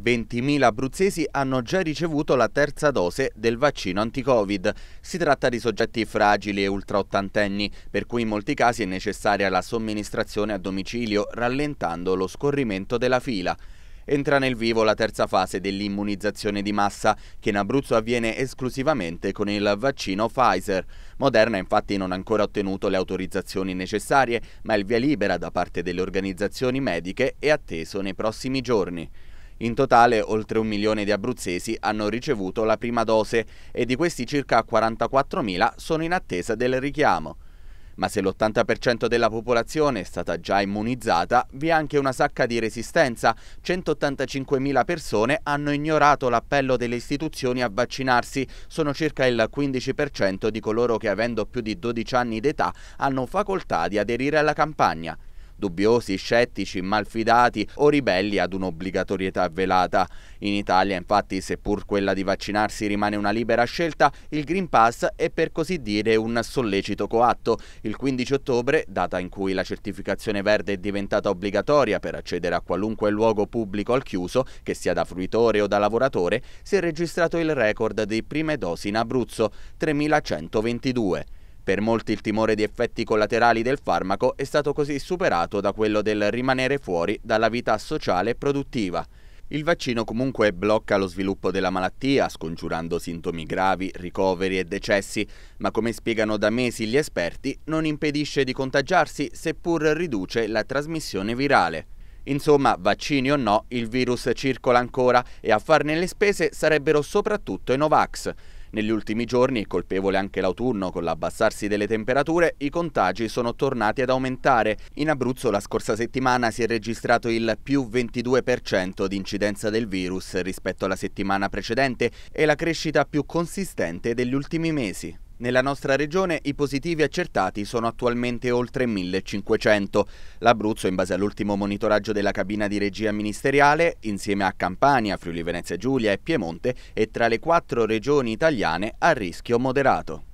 20.000 abruzzesi hanno già ricevuto la terza dose del vaccino anti-Covid. Si tratta di soggetti fragili e ultraottantenni, per cui in molti casi è necessaria la somministrazione a domicilio, rallentando lo scorrimento della fila. Entra nel vivo la terza fase dell'immunizzazione di massa, che in Abruzzo avviene esclusivamente con il vaccino Pfizer. Moderna infatti non ha ancora ottenuto le autorizzazioni necessarie, ma il via libera da parte delle organizzazioni mediche è atteso nei prossimi giorni. In totale oltre un milione di abruzzesi hanno ricevuto la prima dose e di questi circa 44.000 sono in attesa del richiamo. Ma se l'80% della popolazione è stata già immunizzata, vi è anche una sacca di resistenza. 185.000 persone hanno ignorato l'appello delle istituzioni a vaccinarsi. Sono circa il 15% di coloro che avendo più di 12 anni d'età hanno facoltà di aderire alla campagna dubbiosi, scettici, malfidati o ribelli ad un'obbligatorietà velata. In Italia, infatti, seppur quella di vaccinarsi rimane una libera scelta, il Green Pass è per così dire un sollecito coatto. Il 15 ottobre, data in cui la certificazione verde è diventata obbligatoria per accedere a qualunque luogo pubblico al chiuso, che sia da fruitore o da lavoratore, si è registrato il record dei prime dosi in Abruzzo, 3122. Per molti il timore di effetti collaterali del farmaco è stato così superato da quello del rimanere fuori dalla vita sociale e produttiva. Il vaccino comunque blocca lo sviluppo della malattia, scongiurando sintomi gravi, ricoveri e decessi, ma come spiegano da mesi gli esperti, non impedisce di contagiarsi seppur riduce la trasmissione virale. Insomma, vaccini o no, il virus circola ancora e a farne le spese sarebbero soprattutto i Novax. Negli ultimi giorni, colpevole anche l'autunno con l'abbassarsi delle temperature, i contagi sono tornati ad aumentare. In Abruzzo la scorsa settimana si è registrato il più 22% di incidenza del virus rispetto alla settimana precedente e la crescita più consistente degli ultimi mesi. Nella nostra regione i positivi accertati sono attualmente oltre 1500. L'Abruzzo, in base all'ultimo monitoraggio della cabina di regia ministeriale, insieme a Campania, Friuli Venezia Giulia e Piemonte, è tra le quattro regioni italiane a rischio moderato.